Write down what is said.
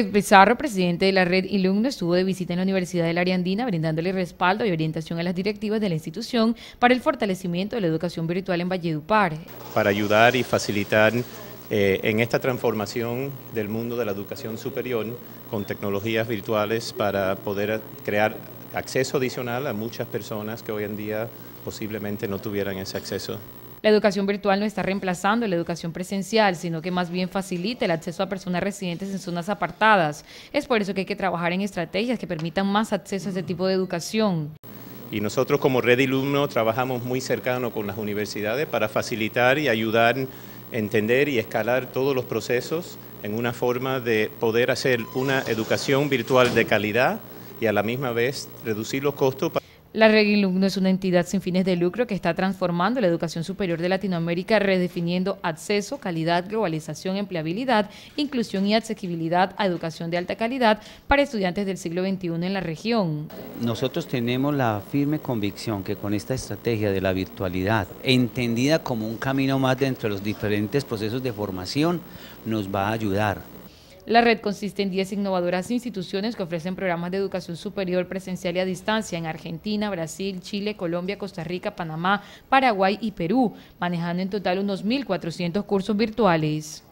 Pizarro, presidente de la red ILUMNO, estuvo de visita en la Universidad de la Ariandina brindándole respaldo y orientación a las directivas de la institución para el fortalecimiento de la educación virtual en Valledupar. Para ayudar y facilitar eh, en esta transformación del mundo de la educación superior con tecnologías virtuales para poder crear acceso adicional a muchas personas que hoy en día posiblemente no tuvieran ese acceso. La educación virtual no está reemplazando la educación presencial, sino que más bien facilita el acceso a personas residentes en zonas apartadas. Es por eso que hay que trabajar en estrategias que permitan más acceso a este tipo de educación. Y nosotros como Red Ilumno trabajamos muy cercano con las universidades para facilitar y ayudar a entender y escalar todos los procesos en una forma de poder hacer una educación virtual de calidad y a la misma vez reducir los costos. La Regilumno es una entidad sin fines de lucro que está transformando la educación superior de Latinoamérica, redefiniendo acceso, calidad, globalización, empleabilidad, inclusión y accesibilidad a educación de alta calidad para estudiantes del siglo XXI en la región. Nosotros tenemos la firme convicción que con esta estrategia de la virtualidad, entendida como un camino más dentro de los diferentes procesos de formación, nos va a ayudar la red consiste en 10 innovadoras instituciones que ofrecen programas de educación superior presencial y a distancia en Argentina, Brasil, Chile, Colombia, Costa Rica, Panamá, Paraguay y Perú, manejando en total unos 1.400 cursos virtuales.